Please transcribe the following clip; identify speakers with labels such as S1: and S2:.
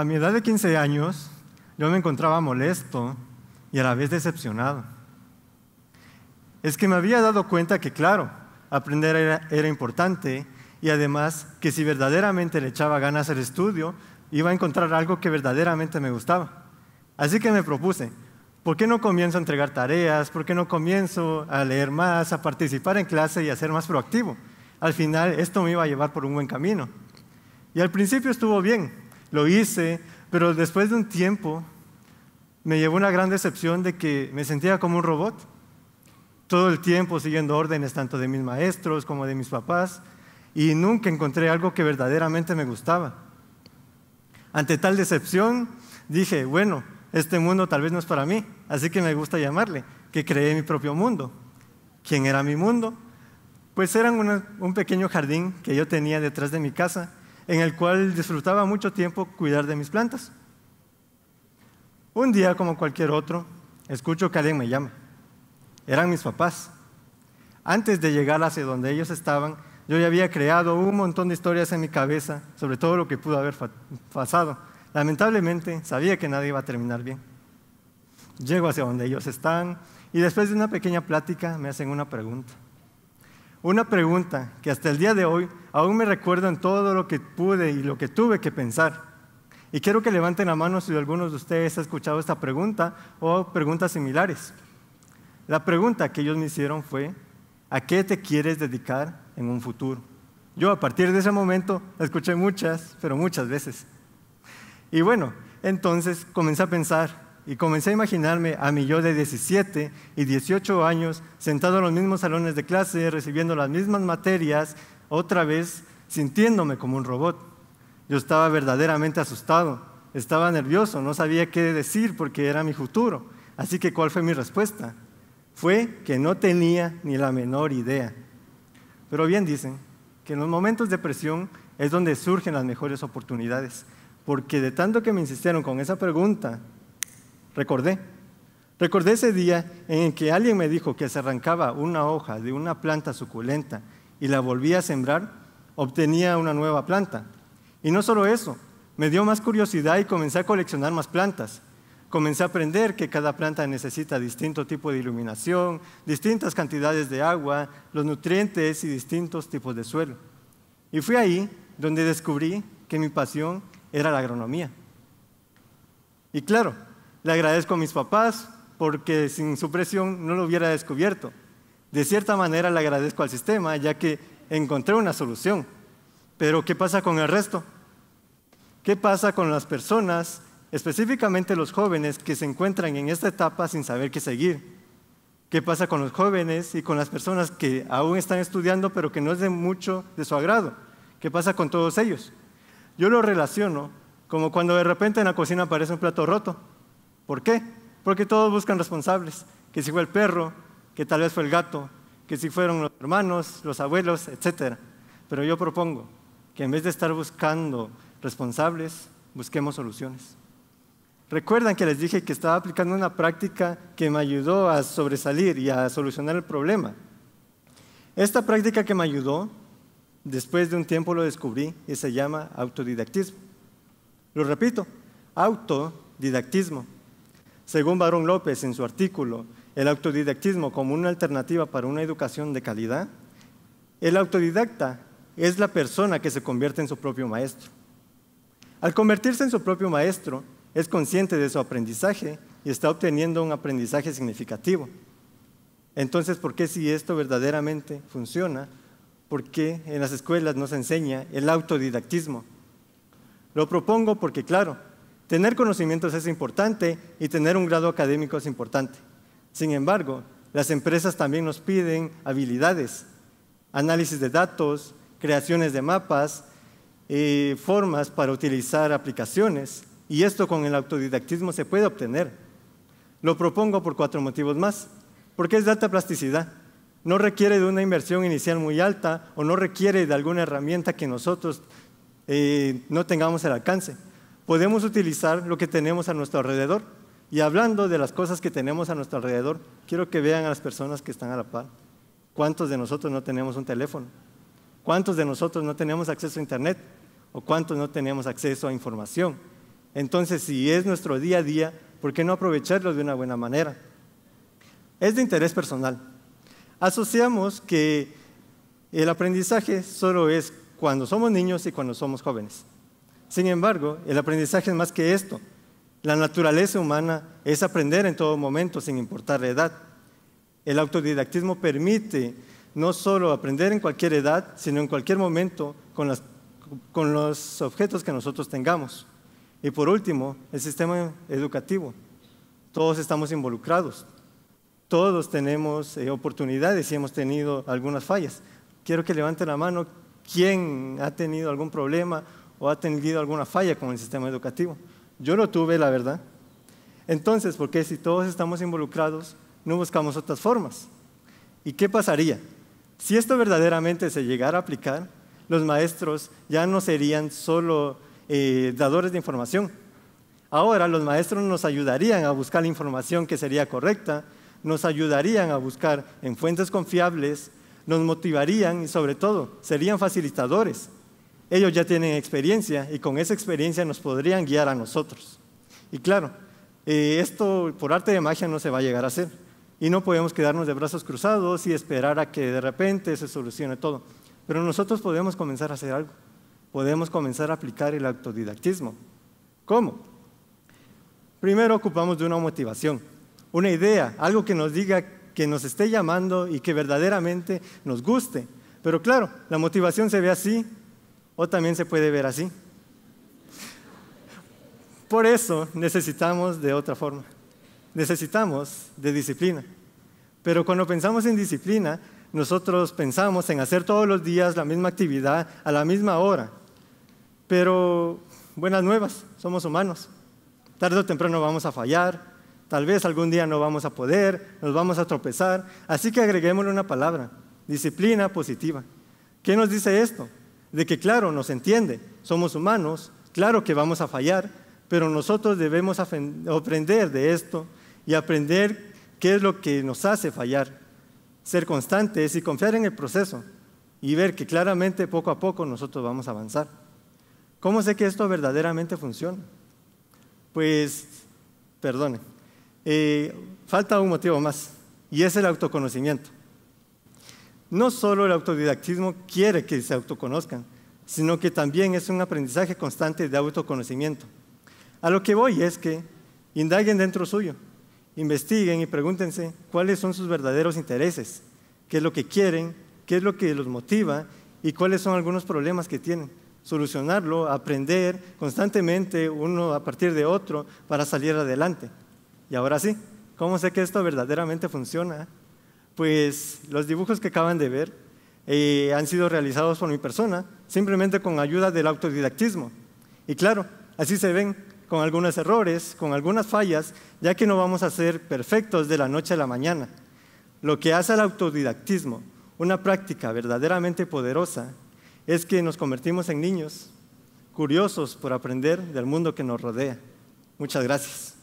S1: A mi edad de 15 años, yo me encontraba molesto y a la vez decepcionado. Es que me había dado cuenta que, claro, aprender era, era importante y además que si verdaderamente le echaba ganas al estudio, iba a encontrar algo que verdaderamente me gustaba. Así que me propuse, ¿por qué no comienzo a entregar tareas? ¿Por qué no comienzo a leer más, a participar en clase y a ser más proactivo? Al final esto me iba a llevar por un buen camino. Y al principio estuvo bien, lo hice, pero después de un tiempo me llevó una gran decepción de que me sentía como un robot, todo el tiempo siguiendo órdenes tanto de mis maestros como de mis papás, y nunca encontré algo que verdaderamente me gustaba. Ante tal decepción, dije, bueno, este mundo tal vez no es para mí, así que me gusta llamarle, que creé mi propio mundo. ¿Quién era mi mundo? Pues eran un pequeño jardín que yo tenía detrás de mi casa en el cual disfrutaba mucho tiempo cuidar de mis plantas. Un día, como cualquier otro, escucho que alguien me llama. Eran mis papás. Antes de llegar hacia donde ellos estaban, yo ya había creado un montón de historias en mi cabeza sobre todo lo que pudo haber pasado. Lamentablemente, sabía que nadie iba a terminar bien. Llego hacia donde ellos están y después de una pequeña plática me hacen una pregunta. Una pregunta que hasta el día de hoy aún me recuerda en todo lo que pude y lo que tuve que pensar. Y quiero que levanten la mano si alguno de ustedes ha escuchado esta pregunta o preguntas similares. La pregunta que ellos me hicieron fue, ¿a qué te quieres dedicar en un futuro? Yo a partir de ese momento la escuché muchas, pero muchas veces. Y bueno, entonces comencé a pensar, y comencé a imaginarme a mi yo de 17 y 18 años sentado en los mismos salones de clase, recibiendo las mismas materias, otra vez sintiéndome como un robot. Yo estaba verdaderamente asustado, estaba nervioso, no sabía qué decir porque era mi futuro. Así que ¿cuál fue mi respuesta? Fue que no tenía ni la menor idea. Pero bien dicen que en los momentos de presión es donde surgen las mejores oportunidades, porque de tanto que me insistieron con esa pregunta, recordé. Recordé ese día en que alguien me dijo que se arrancaba una hoja de una planta suculenta y la volvía a sembrar, obtenía una nueva planta. Y no solo eso, me dio más curiosidad y comencé a coleccionar más plantas. Comencé a aprender que cada planta necesita distinto tipo de iluminación, distintas cantidades de agua, los nutrientes y distintos tipos de suelo. Y fui ahí donde descubrí que mi pasión era la agronomía. Y claro, le agradezco a mis papás porque sin su presión no lo hubiera descubierto. De cierta manera le agradezco al sistema ya que encontré una solución. Pero ¿qué pasa con el resto? ¿Qué pasa con las personas, específicamente los jóvenes, que se encuentran en esta etapa sin saber qué seguir? ¿Qué pasa con los jóvenes y con las personas que aún están estudiando pero que no es de mucho de su agrado? ¿Qué pasa con todos ellos? Yo lo relaciono como cuando de repente en la cocina aparece un plato roto ¿Por qué? Porque todos buscan responsables, que si fue el perro, que tal vez fue el gato, que si fueron los hermanos, los abuelos, etc. Pero yo propongo que en vez de estar buscando responsables, busquemos soluciones. Recuerdan que les dije que estaba aplicando una práctica que me ayudó a sobresalir y a solucionar el problema. Esta práctica que me ayudó, después de un tiempo lo descubrí y se llama autodidactismo. Lo repito, autodidactismo. Según Barón López en su artículo, el autodidactismo como una alternativa para una educación de calidad, el autodidacta es la persona que se convierte en su propio maestro. Al convertirse en su propio maestro, es consciente de su aprendizaje y está obteniendo un aprendizaje significativo. Entonces, ¿por qué si esto verdaderamente funciona? ¿Por qué en las escuelas no se enseña el autodidactismo? Lo propongo porque, claro, Tener conocimientos es importante y tener un grado académico es importante. Sin embargo, las empresas también nos piden habilidades, análisis de datos, creaciones de mapas, eh, formas para utilizar aplicaciones, y esto con el autodidactismo se puede obtener. Lo propongo por cuatro motivos más. Porque es de alta plasticidad. No requiere de una inversión inicial muy alta o no requiere de alguna herramienta que nosotros eh, no tengamos el alcance podemos utilizar lo que tenemos a nuestro alrededor. Y hablando de las cosas que tenemos a nuestro alrededor, quiero que vean a las personas que están a la par. ¿Cuántos de nosotros no tenemos un teléfono? ¿Cuántos de nosotros no tenemos acceso a Internet? ¿O cuántos no tenemos acceso a información? Entonces, si es nuestro día a día, ¿por qué no aprovecharlo de una buena manera? Es de interés personal. Asociamos que el aprendizaje solo es cuando somos niños y cuando somos jóvenes. Sin embargo, el aprendizaje es más que esto. La naturaleza humana es aprender en todo momento, sin importar la edad. El autodidactismo permite no solo aprender en cualquier edad, sino en cualquier momento con, los objetos que nosotros tengamos. Y por último, el sistema educativo. Todos estamos involucrados. Todos tenemos eh, oportunidades y hemos tenido algunas fallas. Quiero que levante la mano quien ha tenido algún problema o ha tenido alguna falla con el sistema educativo. Yo lo tuve, la verdad. Entonces, ¿por qué si todos estamos involucrados, no buscamos otras formas? ¿Y qué pasaría? Si esto verdaderamente se llegara a aplicar, los maestros ya no serían solo eh, dadores de información. Ahora los maestros nos ayudarían a buscar la información que sería correcta, nos ayudarían a buscar en fuentes confiables, nos motivarían y sobre todo serían facilitadores ellos ya tienen experiencia y con esa experiencia nos podrían guiar a nosotros. Y claro, eh, esto por arte de magia no se va a llegar a hacer. Y no podemos quedarnos de brazos cruzados y esperar a que de repente se solucione todo. Pero nosotros podemos comenzar a hacer algo. Podemos comenzar a aplicar el autodidactismo. ¿Cómo? Primero ocupamos de una motivación, una idea, algo que nos diga que nos esté llamando y que verdaderamente nos guste. Pero claro, la motivación se ve así o también se puede ver así. Por eso necesitamos de otra forma. Necesitamos de disciplina. Pero cuando pensamos en disciplina, nosotros pensamos en hacer todos los días la misma actividad a la misma hora. Pero buenas nuevas, somos humanos. Tarde o temprano vamos a fallar, tal vez algún día no vamos a poder, nos vamos a tropezar. Así que agreguémosle una palabra, disciplina positiva. ¿Qué nos dice esto? de que claro, nos entiende, somos humanos, claro que vamos a fallar, pero nosotros debemos aprender de esto y aprender qué es lo que nos hace fallar, ser constantes y confiar en el proceso y ver que claramente poco a poco nosotros vamos a avanzar. ¿Cómo sé que esto verdaderamente funciona? Pues, perdone, eh, falta un motivo más y es el autoconocimiento. No solo el autodidactismo quiere que se autoconozcan, sino que también es un aprendizaje constante de autoconocimiento. A lo que voy es que indaguen dentro suyo, investiguen y pregúntense cuáles son sus verdaderos intereses, qué es lo que quieren, qué es lo que los motiva y cuáles son algunos problemas que tienen. Solucionarlo, aprender constantemente uno a partir de otro para salir adelante. Y ahora sí, ¿cómo sé que esto verdaderamente funciona? pues los dibujos que acaban de ver eh, han sido realizados por mi persona, simplemente con ayuda del autodidactismo. Y claro, así se ven, con algunos errores, con algunas fallas, ya que no vamos a ser perfectos de la noche a la mañana. Lo que hace al autodidactismo una práctica verdaderamente poderosa es que nos convertimos en niños curiosos por aprender del mundo que nos rodea. Muchas gracias.